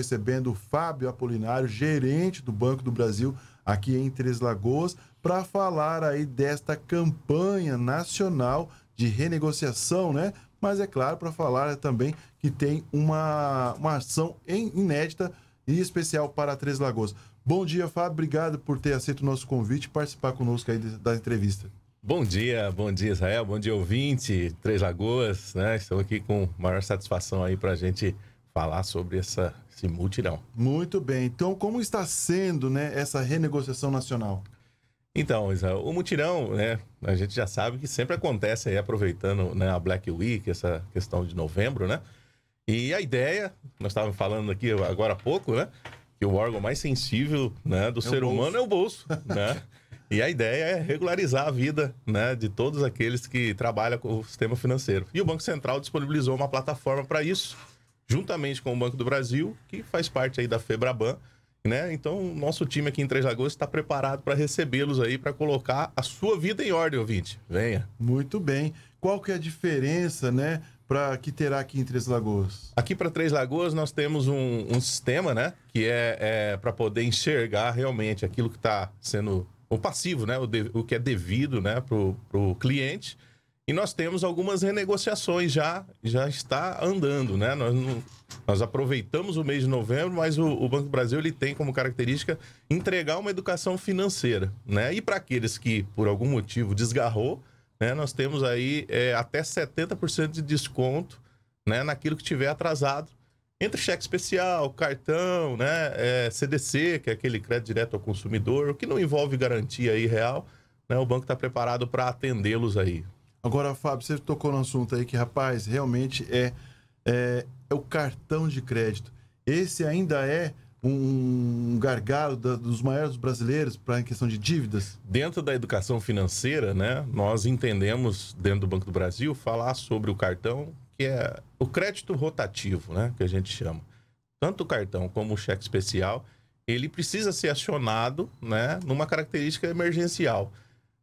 recebendo o Fábio Apolinário, gerente do Banco do Brasil aqui em Três Lagoas, para falar aí desta campanha nacional de renegociação, né? Mas é claro, para falar também que tem uma, uma ação inédita e especial para Três Lagoas. Bom dia, Fábio. Obrigado por ter aceito o nosso convite e participar conosco aí da entrevista. Bom dia, bom dia, Israel. Bom dia, ouvinte. Três Lagoas, né? Estou aqui com maior satisfação aí para a gente falar sobre essa, esse mutirão. Muito bem. Então, como está sendo né, essa renegociação nacional? Então, o mutirão, né, a gente já sabe que sempre acontece aí, aproveitando né, a Black Week, essa questão de novembro, né? E a ideia, nós estávamos falando aqui agora há pouco, né? Que o órgão mais sensível né, do é ser humano é o bolso, né? E a ideia é regularizar a vida né, de todos aqueles que trabalham com o sistema financeiro. E o Banco Central disponibilizou uma plataforma para isso, juntamente com o Banco do Brasil, que faz parte aí da Febraban. Né? Então, nosso time aqui em Três Lagoas está preparado para recebê-los aí, para colocar a sua vida em ordem, ouvinte. Venha. Muito bem. Qual que é a diferença, né, para que terá aqui em Três Lagoas? Aqui para Três Lagoas nós temos um, um sistema, né, que é, é para poder enxergar realmente aquilo que está sendo o passivo, né, o, de, o que é devido, né, para o cliente e nós temos algumas renegociações já, já está andando, né? Nós, não, nós aproveitamos o mês de novembro, mas o, o, Banco do Brasil ele tem como característica entregar uma educação financeira, né? E para aqueles que por algum motivo desgarrou, né? Nós temos aí é, até 70% de desconto, né? Naquilo que tiver atrasado, entre cheque especial, cartão, né? É, CDC, que é aquele crédito direto ao consumidor, o que não envolve garantia aí real, né? O banco está preparado para atendê-los aí. Agora, Fábio, você tocou no assunto aí que, rapaz, realmente é, é, é o cartão de crédito. Esse ainda é um gargalo da, dos maiores brasileiros para a questão de dívidas? Dentro da educação financeira, né, nós entendemos, dentro do Banco do Brasil, falar sobre o cartão, que é o crédito rotativo, né, que a gente chama. Tanto o cartão como o cheque especial, ele precisa ser acionado né, numa característica emergencial.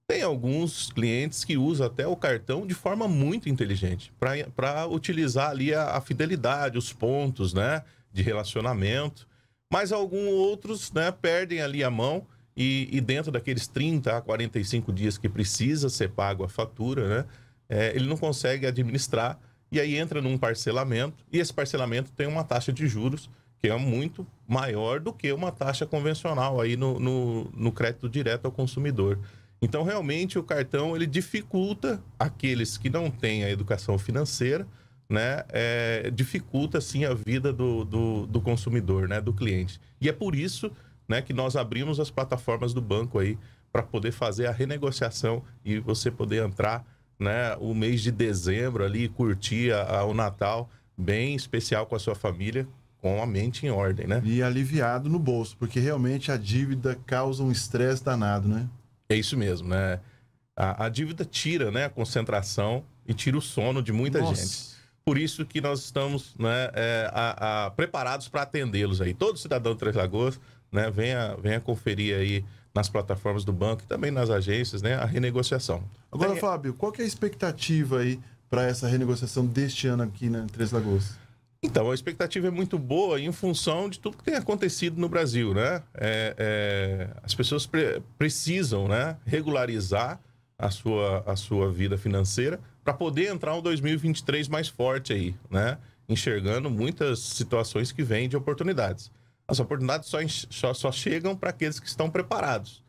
Tem alguns clientes que usam até o cartão de forma muito inteligente para utilizar ali a, a, fidelidade, os pontos, né, de relacionamento. Mas alguns outros, né, perdem ali a mão e, e, dentro daqueles 30 a 45 dias que precisa ser pago a fatura, né, é, ele não consegue administrar e aí entra num parcelamento e esse parcelamento tem uma taxa de juros que é muito maior do que uma taxa convencional aí no, no, no crédito direto ao consumidor. Então, realmente, o cartão ele dificulta aqueles que não têm a educação financeira, né? É, dificulta, sim, a vida do, do, do, consumidor, né? Do cliente. E é por isso né, que nós abrimos as plataformas do banco aí para poder fazer a renegociação e você poder entrar né, o mês de dezembro ali, e curtir a, a, o Natal bem especial com a sua família, com a mente em ordem, né? E aliviado no bolso, porque realmente a dívida causa um estresse danado, né? É isso mesmo, né? A, a dívida tira né, a concentração e tira o sono de muita Nossa. gente. Por isso que nós estamos né, é, a, a, preparados para atendê-los aí. Todo cidadão de Três Lagoas, né, venha, venha conferir aí nas plataformas do banco e também nas agências, né, a renegociação. Agora, Tem... Fábio, qual que é a expectativa aí para essa renegociação deste ano aqui na né, Três Lagoas? Então, a expectativa é muito boa em função de tudo que tem acontecido no Brasil, né? É, é, as pessoas pre precisam né, regularizar a sua, a sua vida financeira para poder entrar um 2023 mais forte aí, né? Enxergando muitas situações que vêm de oportunidades. As oportunidades só, só, só chegam para aqueles que estão preparados.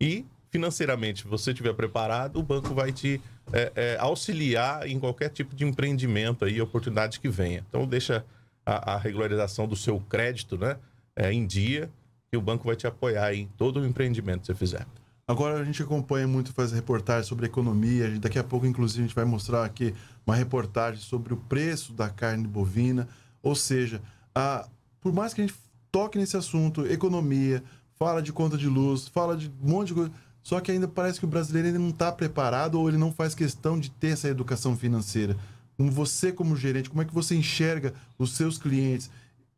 E financeiramente você estiver preparado, o banco vai te é, é, auxiliar em qualquer tipo de empreendimento aí, oportunidade que venha. Então deixa a, a regularização do seu crédito né, é, em dia e o banco vai te apoiar em todo o empreendimento que você fizer. Agora a gente acompanha muito, faz reportagens sobre economia. Daqui a pouco, inclusive, a gente vai mostrar aqui uma reportagem sobre o preço da carne bovina. Ou seja, a, por mais que a gente toque nesse assunto, economia, fala de conta de luz, fala de um monte de coisa só que ainda parece que o brasileiro não está preparado ou ele não faz questão de ter essa educação financeira. Com você, como gerente, como é que você enxerga os seus clientes?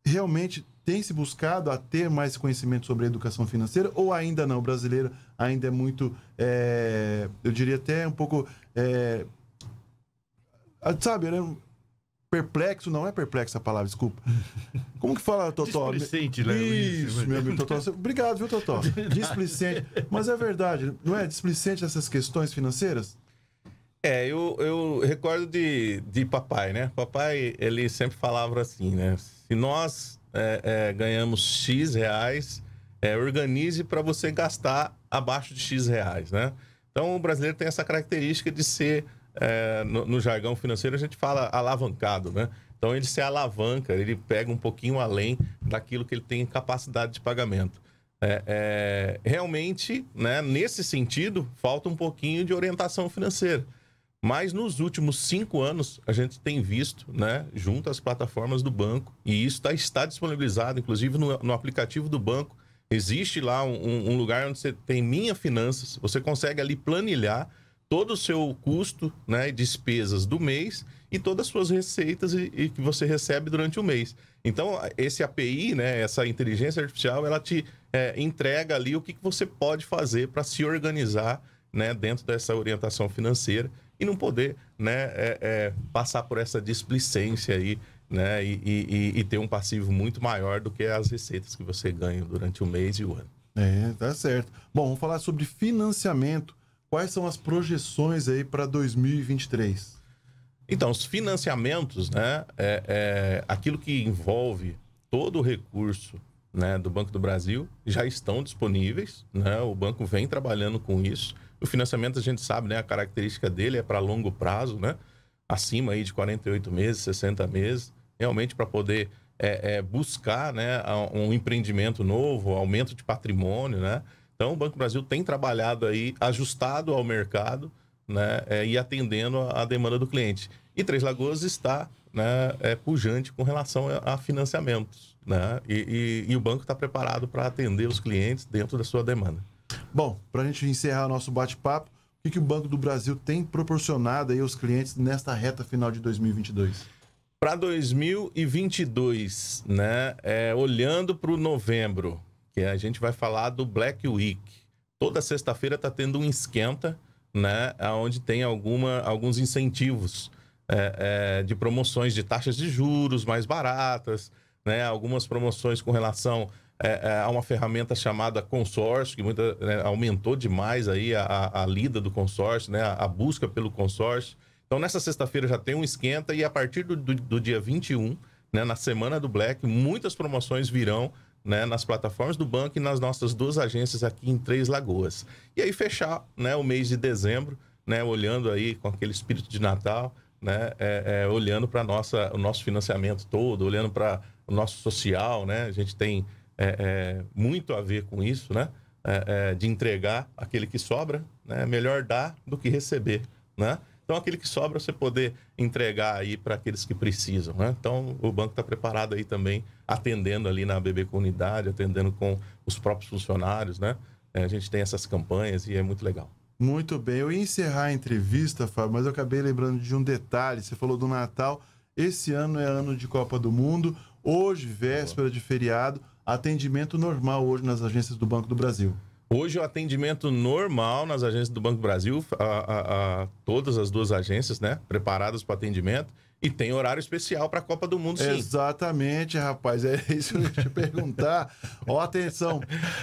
Realmente tem se buscado a ter mais conhecimento sobre a educação financeira ou ainda não? O brasileiro ainda é muito, é, eu diria até um pouco, é, sabe, né? perplexo, não é perplexo a palavra, desculpa. Como que fala, Totó? Displicente, né? Isso, meu amigo Totó. Obrigado, viu, Totó? É displicente. Mas é verdade, não é displicente essas questões financeiras? É, eu, eu recordo de, de papai, né? Papai, ele sempre falava assim, né? Se nós é, é, ganhamos X reais, é, organize para você gastar abaixo de X reais, né? Então, o brasileiro tem essa característica de ser é, no, no, jargão financeiro a gente fala alavancado, né? Então ele se alavanca, ele pega um pouquinho além daquilo que ele tem capacidade de pagamento. É, é, realmente, né, nesse sentido, falta um pouquinho de orientação financeira. Mas nos últimos cinco anos, a gente tem visto, né, junto às plataformas do banco, e isso tá, está disponibilizado, inclusive no, no, aplicativo do banco, existe lá um, um lugar onde você tem Minha Finanças, você consegue ali planilhar todo o seu custo né, e despesas do mês e todas as suas receitas e, e, que você recebe durante o mês. Então, esse API, né, essa inteligência artificial, ela te é, entrega ali o que, que você pode fazer para se organizar né, dentro dessa orientação financeira e não poder né, é, é, passar por essa displicência aí né, e, e, e ter um passivo muito maior do que as receitas que você ganha durante o mês e o ano. É, tá certo. Bom, vamos falar sobre financiamento. Quais são as projeções aí para 2023? Então, os financiamentos, né, é, é, aquilo que envolve todo o recurso né, do Banco do Brasil, já estão disponíveis, né, o banco vem trabalhando com isso. O financiamento, a gente sabe, né, a característica dele é para longo prazo, né, acima aí de 48 meses, 60 meses, realmente para poder é, é, buscar né, um empreendimento novo, aumento de patrimônio, né? Então, o Banco Brasil tem trabalhado aí ajustado ao mercado né, é, e atendendo à demanda do cliente. E Três Lagoas está né, é, pujante com relação a, a financiamentos. Né? E, e, e o banco está preparado para atender os clientes dentro da sua demanda. Bom, para a gente encerrar nosso bate-papo, o que, que o Banco do Brasil tem proporcionado aí aos clientes nesta reta final de 2022? Para 2022, né, é, olhando para o novembro, que a gente vai falar do Black Week. Toda sexta-feira está tendo um esquenta, né, onde tem alguma, alguns incentivos é, é, de promoções de taxas de juros mais baratas, né, algumas promoções com relação é, é a uma ferramenta chamada consórcio, que muita, né, aumentou demais aí a, a, lida do consórcio, né, a, busca pelo consórcio. Então, nessa sexta-feira já tem um esquenta e a partir do, do, do dia 21, né, na semana do Black, muitas promoções virão né, nas plataformas do banco e nas nossas duas agências aqui em Três Lagoas. E aí fechar né, o mês de dezembro, né, olhando aí com aquele espírito de Natal, né, é, é, olhando para o nosso financiamento todo, olhando para o nosso social, né, a gente tem é, é muito a ver com isso, né, é, é, de entregar aquele que sobra, né, melhor dar do que receber, né? Então, aquele que sobra você poder entregar aí para aqueles que precisam, né? Então, o banco está preparado aí também atendendo ali na BB Comunidade, atendendo com os próprios funcionários, né? É, a gente tem essas campanhas e é muito legal. Muito bem. Eu ia encerrar a entrevista, Fábio, mas eu acabei lembrando de um detalhe. Você falou do Natal. Esse ano é ano de Copa do Mundo. Hoje, véspera de feriado, atendimento normal hoje nas agências do Banco do Brasil. Hoje é o atendimento normal nas agências do Banco do Brasil, a, a, a todas as duas agências, né, preparadas para atendimento. E tem horário especial para a Copa do Mundo, sim. Exatamente, rapaz. É isso que eu ia te perguntar. Ó, atenção.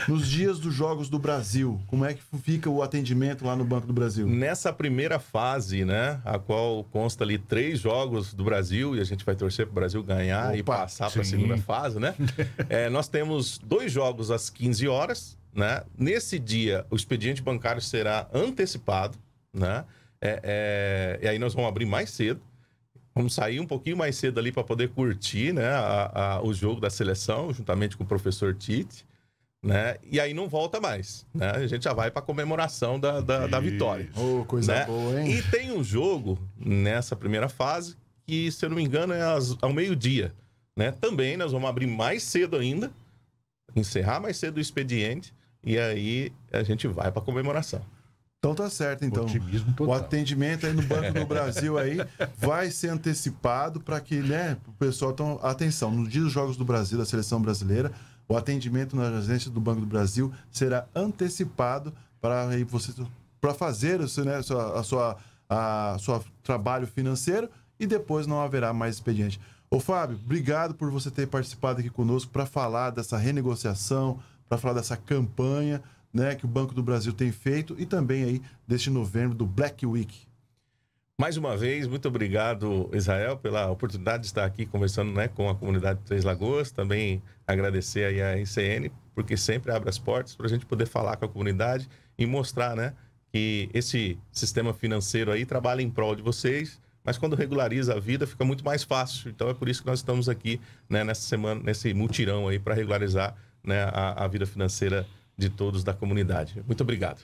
Nos dias dos Jogos do Brasil, como é que fica o atendimento lá no Banco do Brasil? Nessa primeira fase, né? A qual consta ali três jogos do Brasil, e a gente vai torcer para o Brasil ganhar Opa, e passar para a segunda fase, né? É, nós temos dois jogos às 15 horas, né? Nesse dia, o expediente bancário será antecipado, né? É, é... e aí nós vamos abrir mais cedo Vamos sair um pouquinho mais cedo ali para poder curtir né, a, a, o jogo da seleção, juntamente com o professor Tite. Né? E aí não volta mais. Né? A gente já vai para comemoração da, da, da vitória. Oh, coisa né? boa, hein? E tem um jogo nessa primeira fase que, se eu não me engano, é ao meio-dia. Né? Também nós vamos abrir mais cedo ainda, encerrar mais cedo o expediente, e aí a gente vai para comemoração. Então tá certo, então. O, atendimento aí no Banco do Brasil aí vai ser antecipado para que, né, o pessoal então atenção, no dia dos Jogos do Brasil da seleção brasileira, o atendimento na agência do Banco do Brasil será antecipado para aí você para fazer seu né, a sua a sua, a sua trabalho financeiro e depois não haverá mais expediente. Ô Fábio, obrigado por você ter participado aqui conosco para falar dessa renegociação, para falar dessa campanha né, que o Banco do Brasil tem feito e também aí deste novembro do Black Week. Mais uma vez, muito obrigado, Israel, pela oportunidade de estar aqui conversando né, com a comunidade de Três Lagoas. Também agradecer aí a ICN, porque sempre abre as portas para a gente poder falar com a comunidade e mostrar né, que esse sistema financeiro aí trabalha em prol de vocês, mas quando regulariza a vida fica muito mais fácil. Então é por isso que nós estamos aqui né, nessa semana, nesse mutirão aí para regularizar né, a, a vida financeira de todos da comunidade. Muito obrigado.